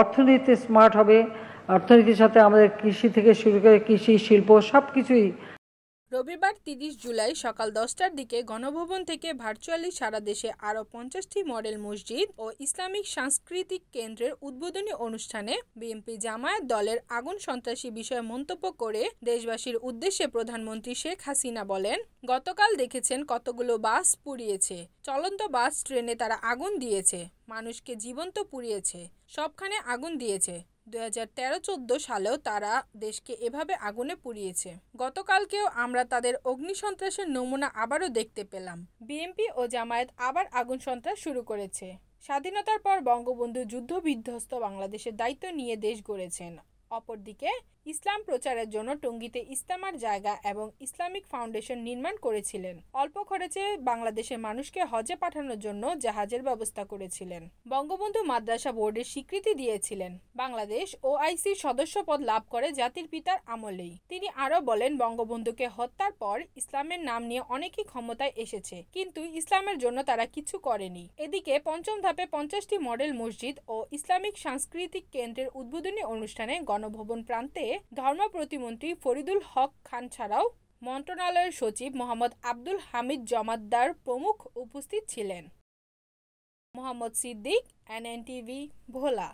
অর্থনীতি স্মার্ট হবে অর্থনীতির সাথে আমাদের কৃষি থেকে শুরু করে কৃষি শিল্প সব কিছুই রবিবার তিরিশ জুলাই সকাল দশটার দিকে গণভবন থেকে ভার্চুয়ালি সারা দেশে আরও পঞ্চাশটি মডেল মসজিদ ও ইসলামিক সাংস্কৃতিক কেন্দ্রের উদ্বোধনী অনুষ্ঠানে বিএনপি জামায়াত দলের আগুন সন্ত্রাসী বিষয়ে মন্তব্য করে দেশবাসীর উদ্দেশ্যে প্রধানমন্ত্রী শেখ হাসিনা বলেন গতকাল দেখেছেন কতগুলো বাস পুড়িয়েছে চলন্ত বাস ট্রেনে তারা আগুন দিয়েছে মানুষকে জীবন্ত পুড়িয়েছে সবখানে আগুন দিয়েছে দু হাজার তেরো সালেও তারা দেশকে এভাবে আগুনে পুড়িয়েছে গতকালকেও আমরা তাদের অগ্নি সন্ত্রাসের নমুনা আবারও দেখতে পেলাম বিএনপি ও জামায়াত আবার আগুন সন্ত্রাস শুরু করেছে স্বাধীনতার পর বঙ্গবন্ধু যুদ্ধ বিধ্বস্ত বাংলাদেশের দায়িত্ব নিয়ে দেশ গড়েছেন অপরদিকে ইসলাম প্রচারের জন্য টঙ্গিতে ইস্তামার জায়গা এবং ইসলামিক ফাউন্ডেশন নির্মাণ করেছিলেন অল্প খরচে বাংলাদেশের মানুষকে হজে পাঠানোর জন্য জাহাজের ব্যবস্থা করেছিলেন বঙ্গবন্ধু মাদ্রাসা বোর্ডের স্বীকৃতি দিয়েছিলেন বাংলাদেশ ওআইসির সদস্যপদ লাভ করে জাতির পিতার আমলেই তিনি আরও বলেন বঙ্গবন্ধুকে হত্যার পর ইসলামের নাম নিয়ে অনেকেই ক্ষমতায় এসেছে কিন্তু ইসলামের জন্য তারা কিছু করেনি এদিকে পঞ্চম ধাপে পঞ্চাশটি মডেল মসজিদ ও ইসলামিক সাংস্কৃতিক কেন্দ্রের উদ্বোধনী অনুষ্ঠানে গণ গণভবন প্রান্তে ধর্ম প্রতিমন্ত্রী ফরিদুল হক খান ছাড়াও মন্ত্রণালয়ের সচিব মোহাম্মদ আব্দুল হামিদ জমাদ্দার প্রমুখ উপস্থিত ছিলেন মোহাম্মদ সিদ্দিক এনএনটিভি ভোলা